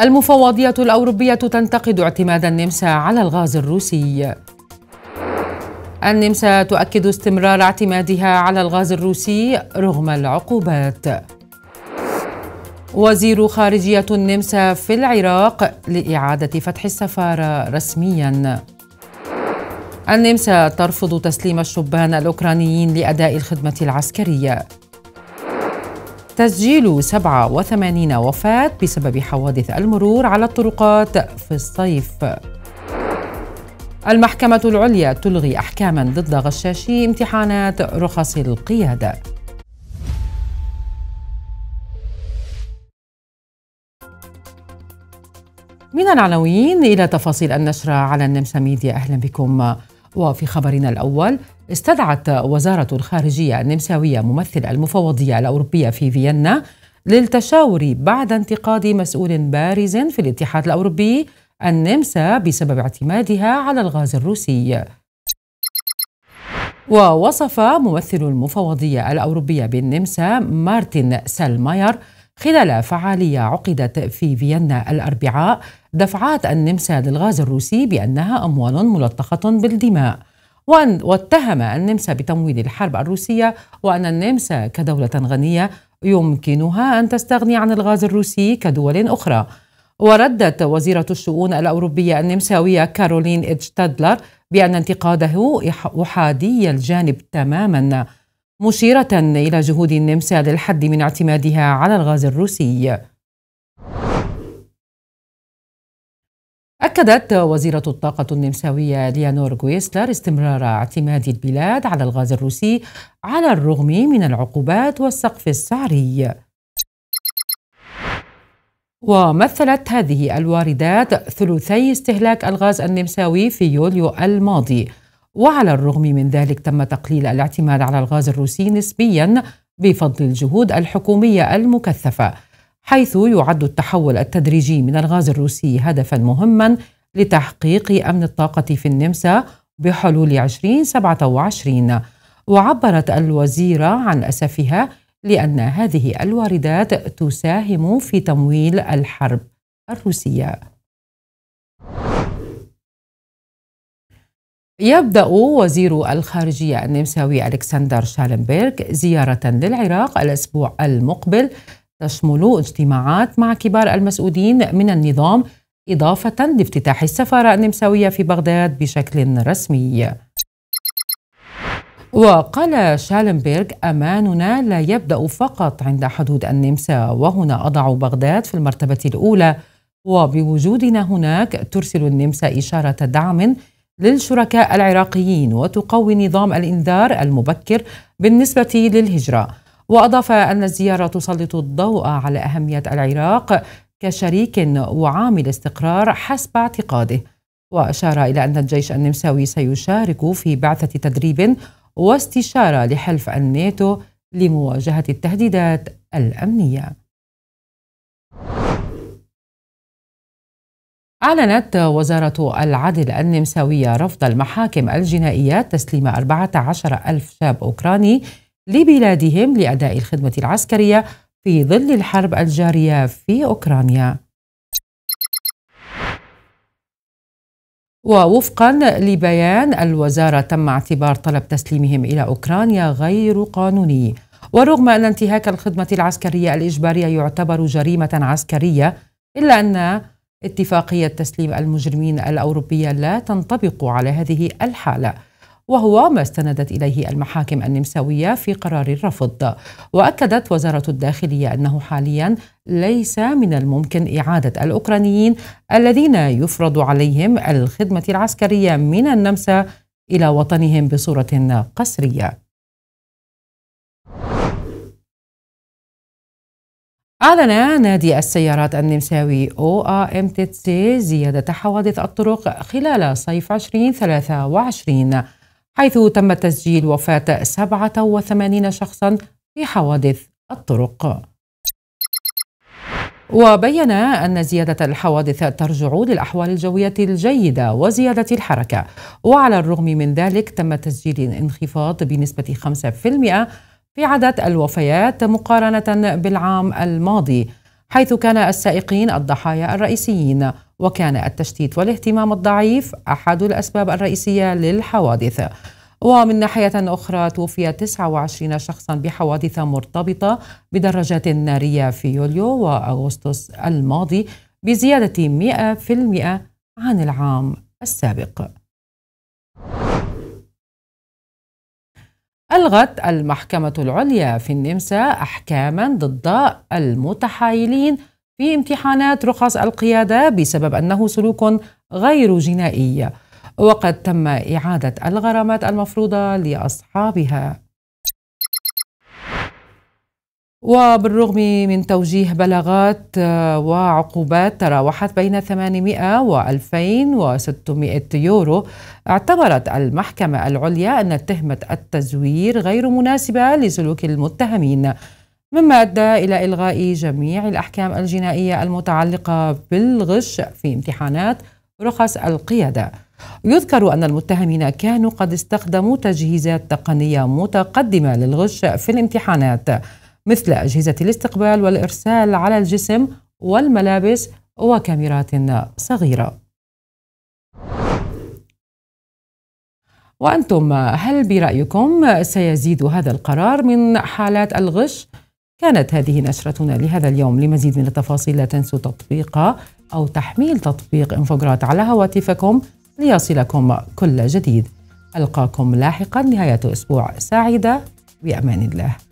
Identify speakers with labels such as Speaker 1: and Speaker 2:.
Speaker 1: المفوضية الأوروبية تنتقد اعتماد النمسا على الغاز الروسي النمسا تؤكد استمرار اعتمادها على الغاز الروسي رغم العقوبات وزير خارجية النمسا في العراق لإعادة فتح السفارة رسمياً النمسا ترفض تسليم الشبان الأوكرانيين لأداء الخدمة العسكرية تسجيل 87 وفاة بسبب حوادث المرور على الطرقات في الصيف المحكمة العليا تلغي أحكاما ضد غشاشي امتحانات رخص القيادة من العناوين إلى تفاصيل النشرة على النمسا ميديا أهلا بكم وفي خبرنا الأول استدعت وزارة الخارجية النمساوية ممثل المفوضية الأوروبية في فيينا للتشاور بعد انتقاد مسؤول بارز في الاتحاد الأوروبي النمسا بسبب اعتمادها على الغاز الروسي ووصف ممثل المفوضية الأوروبية بالنمسا مارتن سالماير خلال فعالية عقدت في فيينا الأربعاء دفعات النمسا للغاز الروسي بأنها أموال ملطخة بالدماء وأن واتهم النمسا بتمويل الحرب الروسية وأن النمسا كدولة غنية يمكنها أن تستغني عن الغاز الروسي كدول أخرى وردت وزيرة الشؤون الأوروبية النمساوية كارولين إتشتادلر بأن انتقاده أحادي الجانب تماماً مشيرة إلى جهود النمسا للحد من اعتمادها على الغاز الروسي أكدت وزيرة الطاقة النمساوية ليانور غويسلر استمرار اعتماد البلاد على الغاز الروسي على الرغم من العقوبات والسقف السعري ومثلت هذه الواردات ثلثي استهلاك الغاز النمساوي في يوليو الماضي وعلى الرغم من ذلك تم تقليل الاعتماد على الغاز الروسي نسبيا بفضل الجهود الحكوميه المكثفه حيث يعد التحول التدريجي من الغاز الروسي هدفا مهما لتحقيق امن الطاقه في النمسا بحلول 2027 وعبرت الوزيره عن اسفها لان هذه الواردات تساهم في تمويل الحرب الروسيه يبدأ وزير الخارجية النمساوي ألكسندر شالنبرغ زيارة للعراق الأسبوع المقبل تشمل اجتماعات مع كبار المسؤولين من النظام إضافة لافتتاح السفارة النمساوية في بغداد بشكل رسمي وقال شالنبرغ أماننا لا يبدأ فقط عند حدود النمسا وهنا أضع بغداد في المرتبة الأولى وبوجودنا هناك ترسل النمسا إشارة دعم للشركاء العراقيين وتقوي نظام الإنذار المبكر بالنسبة للهجرة وأضاف أن الزيارة تسلط الضوء على أهمية العراق كشريك وعامل استقرار حسب اعتقاده وأشار إلى أن الجيش النمساوي سيشارك في بعثة تدريب واستشارة لحلف الناتو لمواجهة التهديدات الأمنية أعلنت وزارة العدل النمساوية رفض المحاكم الجنائية تسليم 14 ألف شاب أوكراني لبلادهم لأداء الخدمة العسكرية في ظل الحرب الجارية في أوكرانيا ووفقا لبيان الوزارة تم اعتبار طلب تسليمهم إلى أوكرانيا غير قانوني ورغم أن انتهاك الخدمة العسكرية الإجبارية يعتبر جريمة عسكرية إلا أن اتفاقية تسليم المجرمين الأوروبية لا تنطبق على هذه الحالة وهو ما استندت إليه المحاكم النمساوية في قرار الرفض وأكدت وزارة الداخلية أنه حاليا ليس من الممكن إعادة الأوكرانيين الذين يفرض عليهم الخدمة العسكرية من النمسا إلى وطنهم بصورة قسرية أعلن نادي السيارات النمساوي أو آم تي زيادة حوادث الطرق خلال صيف 2023 حيث تم تسجيل وفاة 87 شخصا في حوادث الطرق وبين أن زيادة الحوادث ترجع للأحوال الجوية الجيدة وزيادة الحركة وعلى الرغم من ذلك تم تسجيل انخفاض بنسبة 5% في عدد الوفيات مقارنة بالعام الماضي حيث كان السائقين الضحايا الرئيسيين وكان التشتيت والاهتمام الضعيف أحد الأسباب الرئيسية للحوادث ومن ناحية أخرى توفي 29 شخصا بحوادث مرتبطة بدراجات نارية في يوليو وأغسطس الماضي بزيادة 100% عن العام السابق ألغت المحكمة العليا في النمسا أحكاما ضد المتحايلين في امتحانات رخص القيادة بسبب أنه سلوك غير جنائي وقد تم إعادة الغرامات المفروضة لأصحابها وبالرغم من توجيه بلاغات آه، وعقوبات تراوحت بين 800 و 2600 يورو اعتبرت المحكمة العليا أن تهمة التزوير غير مناسبة لسلوك المتهمين مما أدى إلى إلغاء جميع الأحكام الجنائية المتعلقة بالغش في امتحانات رخص القيادة يذكر أن المتهمين كانوا قد استخدموا تجهيزات تقنية متقدمة للغش في الامتحانات مثل أجهزة الاستقبال والإرسال على الجسم والملابس وكاميرات صغيرة وأنتم هل برأيكم سيزيد هذا القرار من حالات الغش؟ كانت هذه نشرتنا لهذا اليوم لمزيد من التفاصيل لا تنسوا تطبيق أو تحميل تطبيق إنفوغرات على هواتفكم ليصلكم كل جديد ألقاكم لاحقا نهاية أسبوع سعيدة بأمان الله